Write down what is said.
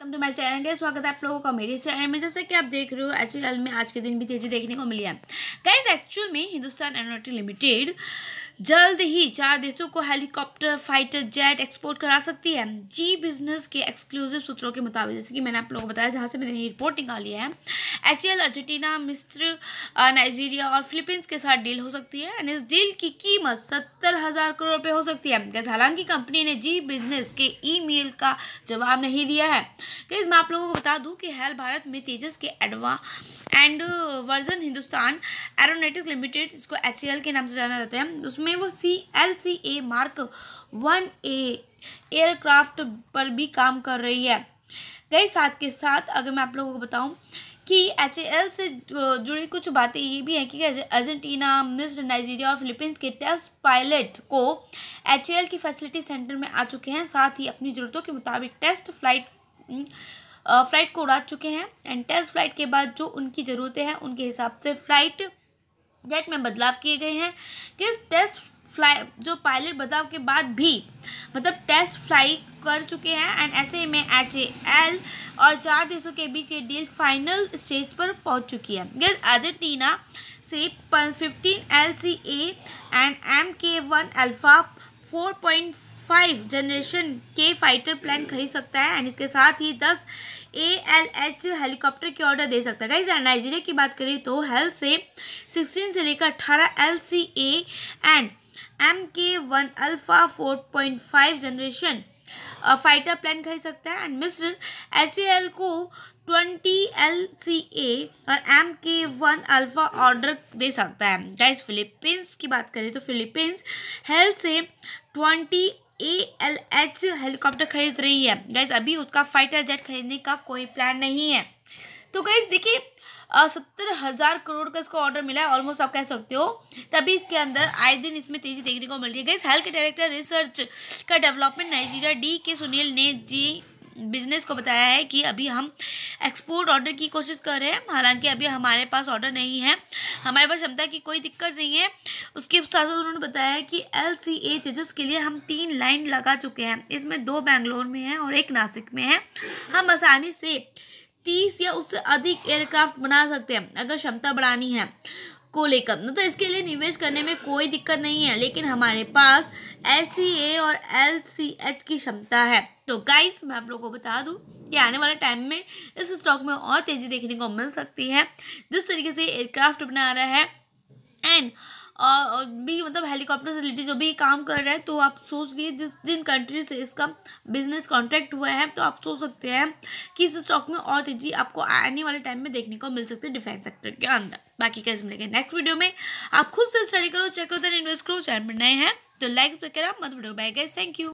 welcome to my channel के स्वागत है आप लोगों का मेरे चैनल में जैसे कि आप देख रहे हो एच में आज के दिन भी तेजी देखने को मिली है गैस एक्चुअल में हिंदुस्तान एरोनोटिक लिमिटेड जल्द ही चार देशों को हेलीकॉप्टर फाइटर जेट एक्सपोर्ट करा सकती है जी बिजनेस के एक्सक्लूसिव सूत्रों के मुताबिक जैसे कि मैंने आप लोगों को बताया जहाँ से मैंने ये रिपोर्ट निकाली है एच अर्जेंटीना मिस्र नाइजीरिया और फिलीपींस के साथ डील हो सकती है एंड इस डील की कीमत सत्तर हज़ार करोड़ रुपये हो सकती है हालांकि कंपनी ने जी बिजनेस के ई का जवाब नहीं दिया है मैं आप लोगों को बता दूँ कि हेल भारत में तेजस के advanced version Hindustan Aeronautics Limited इसको एच के नाम से जाना जाता है उसमें में वो C L C A mark one A aircraft पर भी काम कर रही है गई साथ के साथ अगर मैं आप लोगों को बताऊं कि एच से जुड़ी कुछ बातें ये भी हैं कि अर्जेंटीना मिस्र नाइजीरिया और फिलीपींस के टेस्ट पायलट को एच की फैसिलिटी सेंटर में आ चुके हैं साथ ही अपनी ज़रूरतों के मुताबिक टेस्ट फ्लाइट फ्लाइट को उड़ा चुके हैं एंड टेस्ट फ्लाइट के बाद जो उनकी ज़रूरतें हैं उनके हिसाब से फ्लाइट जेट में बदलाव किए गए हैं कि टेस्ट फ्लाई जो पायलट बदलाव के बाद भी मतलब टेस्ट फ्लाई कर चुके हैं एंड ऐसे में एच ए एल और चार देशों के बीच ये डील फाइनल स्टेज पर पहुंच चुकी है गैस अर्जेंटीना से fifteen L C A and M K one alpha four point five generation के फाइटर प्लान खरीद सकता है एंड इसके साथ ही दस ए एल एच हेलीकॉप्टर के ऑर्डर दे सकता है कहीं नाइजीरिया की बात करें तो हेल्थ से सिक्सटीन से लेकर अठारह L C A and M K one alpha four point five generation fighter plane खरीद सकता है एंड मिस्र एच एल को ट्वेंटी एल सी ए और M K one alpha order दे सकता है गाइस फिलीपींस की बात करें तो फिलीपींस हेल्थ से twenty A L H helicopter खरीद रही है गैस अभी उसका फाइटर जेट खरीदने का कोई प्लान नहीं है तो गैस देखिए सत्तर हज़ार करोड़ का इसका ऑर्डर मिला है ऑलमोस्ट आप कह सकते हो तभी इसके अंदर आए दिन इसमें तेजी देखने को मिल रही है गैस हेल्थ डायरेक्टर रिसर्च का development Nigeria D K Sunil ने जी बिज़नेस को बताया है कि अभी हम एक्सपोर्ट ऑर्डर की कोशिश कर रहे हैं हालांकि अभी हमारे पास ऑर्डर नहीं है हमारे पास क्षमता की कोई दिक्कत नहीं है उसके साथ साथ उन्होंने बताया है कि एल सी ए तेजस के लिए हम तीन लाइन लगा चुके हैं इसमें दो बेंगलोर में है और एक नासिक में है हम आसानी से तीस या उससे अधिक एयरक्राफ्ट बना सकते हैं अगर क्षमता बढ़ानी है को लेकर तो इसके लिए निवेश करने में कोई दिक्कत नहीं है लेकिन हमारे पास एल और एल की क्षमता है तो गाइस मैं आप लोगों को बता दूँ कि आने वाले टाइम में इस स्टॉक में और तेज़ी देखने को मिल सकती है जिस तरीके से एयरक्राफ्ट बना रहा है एंड भी मतलब हेलीकॉप्टर से रिलेटेड जो भी काम कर रहे हैं तो आप सोच लिए जिस जिन कंट्री से इसका बिजनेस कॉन्ट्रैक्ट हुआ है तो आप सोच सकते हैं कि इस स्टॉक में और तेजी आपको आने वाले टाइम में देखने को मिल सकती है डिफेंस सेक्टर के अंदर बाकी कैसे मिलेंगे नेक्स्ट वीडियो में आप खुद से स्टडी करो चेक करो देन इन्वेस्ट करो चैनल पर नए हैं तो लाइक्स वगैरह मत बढ़ो बाय गाइस थैंक यू